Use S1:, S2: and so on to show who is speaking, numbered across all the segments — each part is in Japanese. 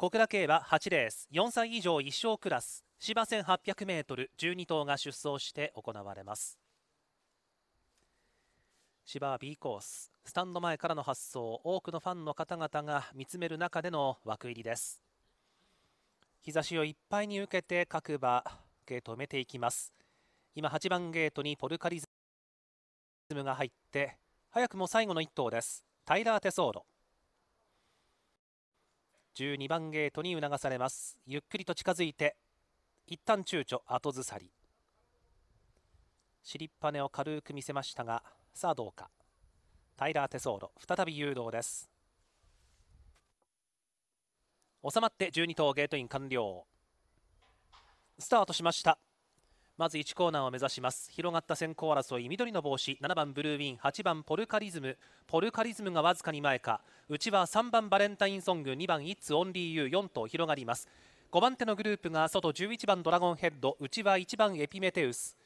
S1: 小倉競馬8レース4歳以上1勝クラス芝 1800m12 頭が出走して行われます芝は B コーススタンド前からの発走多くのファンの方々が見つめる中での枠入りです日差しをいっぱいに受けて各馬ゲート埋めていきます今8番ゲートにポルカリズムが入って早くも最後の1頭ですタイラー・テソーロ12番ゲートに促されますゆっくりと近づいて一旦躊躇後ずさり尻っ羽を軽く見せましたがさあどうかタイラー・テソーロ再び誘導です収まって12頭ゲートイン完了スタートしましたまず1コーナーを目指します広がった先行争い緑の帽子7番ブルーウィン8番ポルカリズムポルカリズムがわずかに前か内は3番バレンタインソング2番イッツオンリーユー4と広がります5番手のグループが外11番ドラゴンヘッド内は1番エピメテウス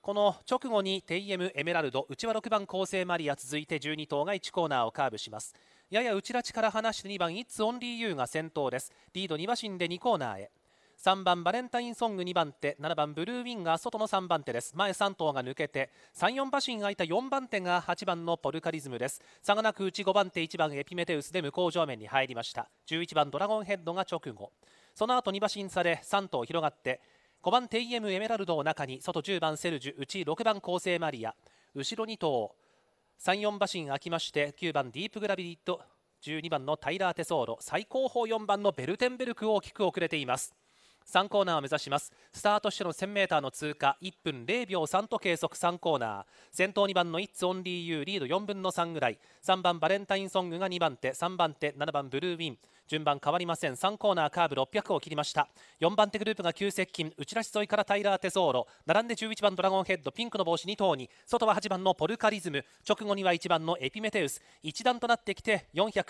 S1: この直後にテイエム・エメラルド内は6番構成マリア続いて12頭が1コーナーをカーブしますやや内拉ちから離して2番イッツオンリーユーが先頭ですリード2馬身で2コーナーへ3番バレンタインソング2番手7番ブルーウィンガー外の3番手です前3頭が抜けて34馬身空いた4番手が8番のポルカリズムです差がなく内ち5番手1番エピメテウスで向こう上面に入りました11番ドラゴンヘッドが直後その後2馬身差で3頭広がって5番テイエムエメラルドを中に外10番セルジュ内ち6番構成マリア後ろ2頭34馬身空きまして9番ディープグラビリット12番のタイラー・テソーロ最高峰4番のベルテンベルク大きく遅れています。3コーナーを目指しますスタートしての 1000m の通過1分0秒3と計測3コーナー先頭2番のイッツ・オンリー・ユーリード4分の3ぐらい3番バレンタインソングが2番手3番手7番ブルーウィン順番変わりません3コーナーカーブ600を切りました4番手グループが急接近内らし沿いからタイラー・テソーロ並んで11番ドラゴンヘッドピンクの帽子2頭に外は8番のポルカリズム直後には1番のエピメテウス一段となってきて400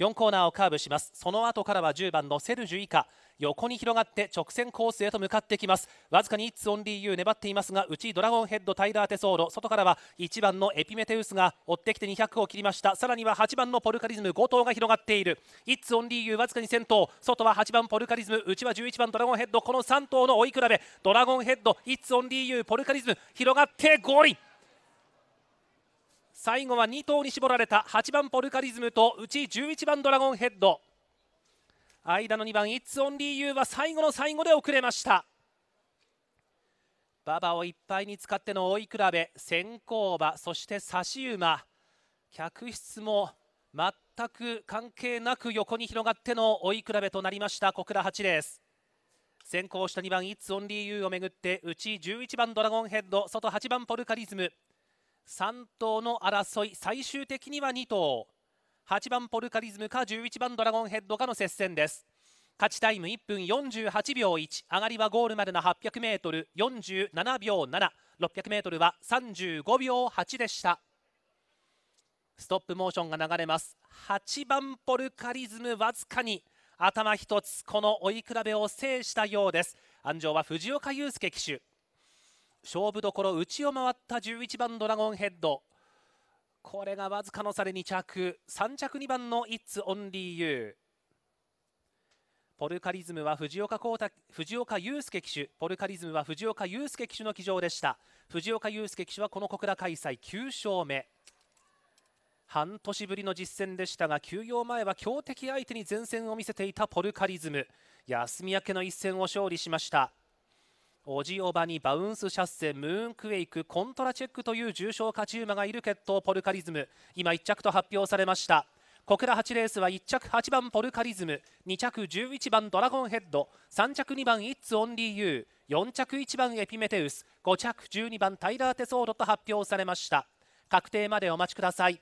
S1: 4コーナーをカーブしますその後からは10番のセルジュ以下横に広がって直線コースへと向かってきますわずかにイッツオンリーユー粘っていますが内ドラゴンヘッドタイラー・テソーロ外からは1番のエピメテウスが追ってきて200を切りましたさらには8番のポルカリズム5頭が広がっているイッツオンリーユーわずかに先頭外は8番ポルカリズム内は11番ドラゴンヘッドこの3頭の追い比べドラゴンヘッドイッツオンリーユーポルカリズム広がって5位最後は2頭に絞られた8番ポルカリズムとうち11番ドラゴンヘッド間の2番イッツオンリーユーは最後の最後で遅れました馬場をいっぱいに使っての追い比べ先行馬そして差し馬客室も全く関係なく横に広がっての追い比べとなりました小倉8レース先行した2番イッツオンリーユーをめぐってうち11番ドラゴンヘッド外8番ポルカリズム3頭の争い最終的には2頭8番ポルカリズムか11番ドラゴンヘッドかの接戦です勝ちタイム1分48秒1上がりはゴールまでの 800m47 秒 7600m は35秒8でしたストップモーションが流れます8番ポルカリズムわずかに頭一つこの追い比べを制したようです安城は藤岡祐介騎手勝負どころ内を回った11番ドラゴンヘッドこれがわずかの差で2着3着2番のイッツオンリーユーポルカリズムは藤岡光藤岡祐介騎手ポルカリズムは藤岡祐介騎手の騎乗でした藤岡祐介騎手はこの小倉開催9勝目半年ぶりの実戦でしたが休養前は強敵相手に前線を見せていたポルカリズム休み明けの一戦を勝利しましたオジオバにバウンスシャッセムーンクエイクコントラチェックという重賞勝ち馬がいる決闘ポルカリズム今1着と発表されました小倉8レースは1着8番ポルカリズム2着11番ドラゴンヘッド3着2番イッツオンリーユー4着1番エピメテウス5着12番タイラー・テソードと発表されました確定までお待ちください